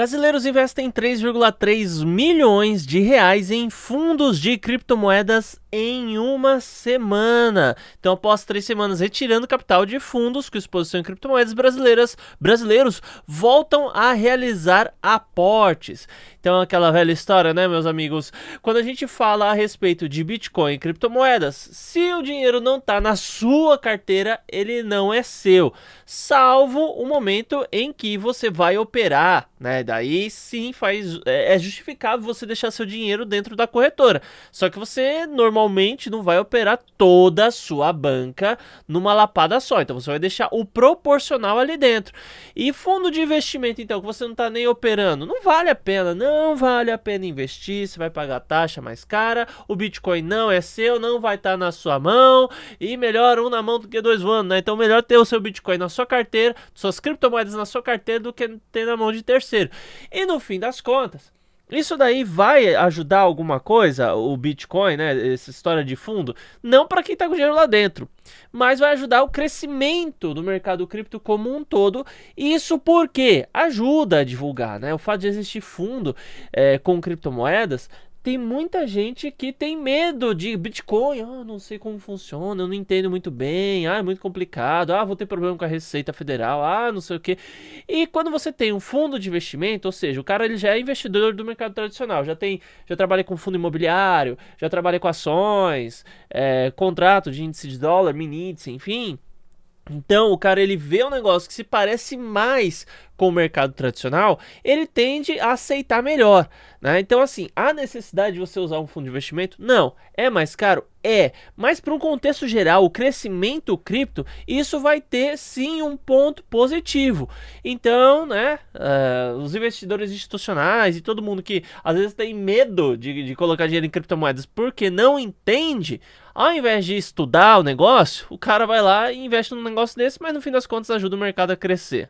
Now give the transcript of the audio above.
Brasileiros investem 3,3 milhões de reais em fundos de criptomoedas em uma semana. Então, após três semanas retirando capital de fundos com exposição em criptomoedas brasileiras, brasileiros voltam a realizar aportes. Então, aquela velha história, né, meus amigos? Quando a gente fala a respeito de Bitcoin e criptomoedas, se o dinheiro não está na sua carteira, ele não é seu, salvo o momento em que você vai operar, né? daí sim faz. É, é justificável você deixar seu dinheiro dentro da corretora. Só que você normalmente não vai operar toda a sua banca numa lapada só. Então você vai deixar o proporcional ali dentro. E fundo de investimento, então, que você não está nem operando, não vale a pena. Não vale a pena investir. Você vai pagar taxa mais cara. O Bitcoin não é seu, não vai estar tá na sua mão. E melhor um na mão do que dois voando, né? Então melhor ter o seu Bitcoin na sua carteira, suas criptomoedas na sua carteira do que ter na mão de terceiro. E no fim das contas, isso daí vai ajudar alguma coisa, o Bitcoin, né? Essa história de fundo, não para quem está com dinheiro lá dentro, mas vai ajudar o crescimento do mercado cripto como um todo. Isso porque ajuda a divulgar, né? O fato de existir fundo é, com criptomoedas tem muita gente que tem medo de Bitcoin. Ah, não sei como funciona, eu não entendo muito bem. Ah, é muito complicado. Ah, vou ter problema com a Receita Federal. Ah, não sei o que. E quando você tem um fundo de investimento, ou seja, o cara ele já é investidor do mercado tradicional, já tem, já trabalha com fundo imobiliário, já trabalha com ações, é, contrato de índice de dólar, mini índice, enfim. Então o cara ele vê um negócio que se parece mais com o mercado tradicional, ele tende a aceitar melhor. Né? Então, assim, há necessidade de você usar um fundo de investimento? Não. É mais caro? É. Mas, para um contexto geral, o crescimento cripto, isso vai ter sim um ponto positivo. Então, né, uh, os investidores institucionais e todo mundo que às vezes tem medo de, de colocar dinheiro em criptomoedas porque não entende, ao invés de estudar o negócio, o cara vai lá e investe num negócio desse, mas no fim das contas ajuda o mercado a crescer.